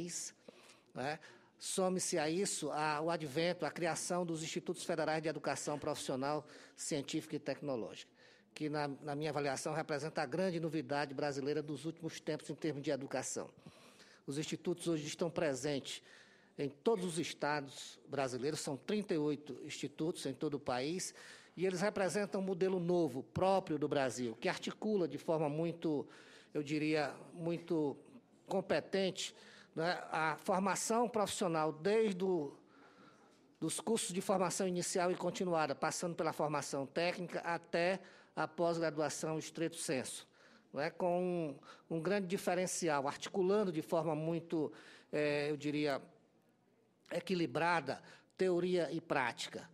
país. Né? Some-se a isso a, o advento, a criação dos Institutos Federais de Educação Profissional, Científica e Tecnológica, que, na, na minha avaliação, representa a grande novidade brasileira dos últimos tempos em termos de educação. Os institutos hoje estão presentes em todos os estados brasileiros, são 38 institutos em todo o país, e eles representam um modelo novo, próprio do Brasil, que articula de forma muito, eu diria, muito competente né? A formação profissional, desde os dos cursos de formação inicial e continuada, passando pela formação técnica até a pós-graduação estreito senso. Né? Com um, um, grande diferencial, articulando de forma muito, é, eu diria, equilibrada teoria e prática.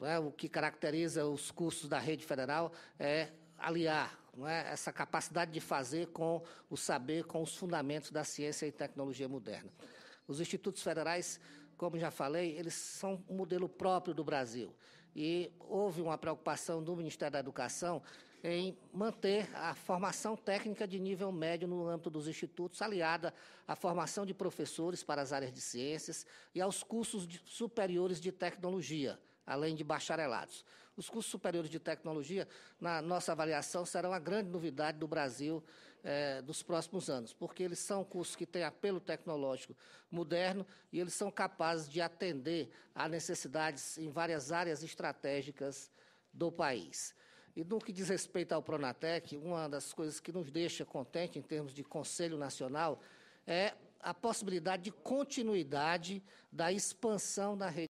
Né? O que caracteriza os cursos da rede federal é aliar não é? essa capacidade de fazer com o saber, com os fundamentos da ciência e tecnologia moderna. Os institutos federais, como já falei, eles são um modelo próprio do Brasil. E houve uma preocupação do Ministério da Educação em manter a formação técnica de nível médio no âmbito dos institutos, aliada à formação de professores para as áreas de ciências e aos cursos superiores de tecnologia além de bacharelados. Os cursos superiores de tecnologia, na nossa avaliação, serão a grande novidade do Brasil eh, dos próximos anos, porque eles são cursos que têm apelo tecnológico moderno e eles são capazes de atender a necessidades em várias áreas estratégicas do país. E no que diz respeito ao Pronatec, uma das coisas que nos deixa contente em termos de Conselho Nacional é a possibilidade de continuidade da expansão da rede.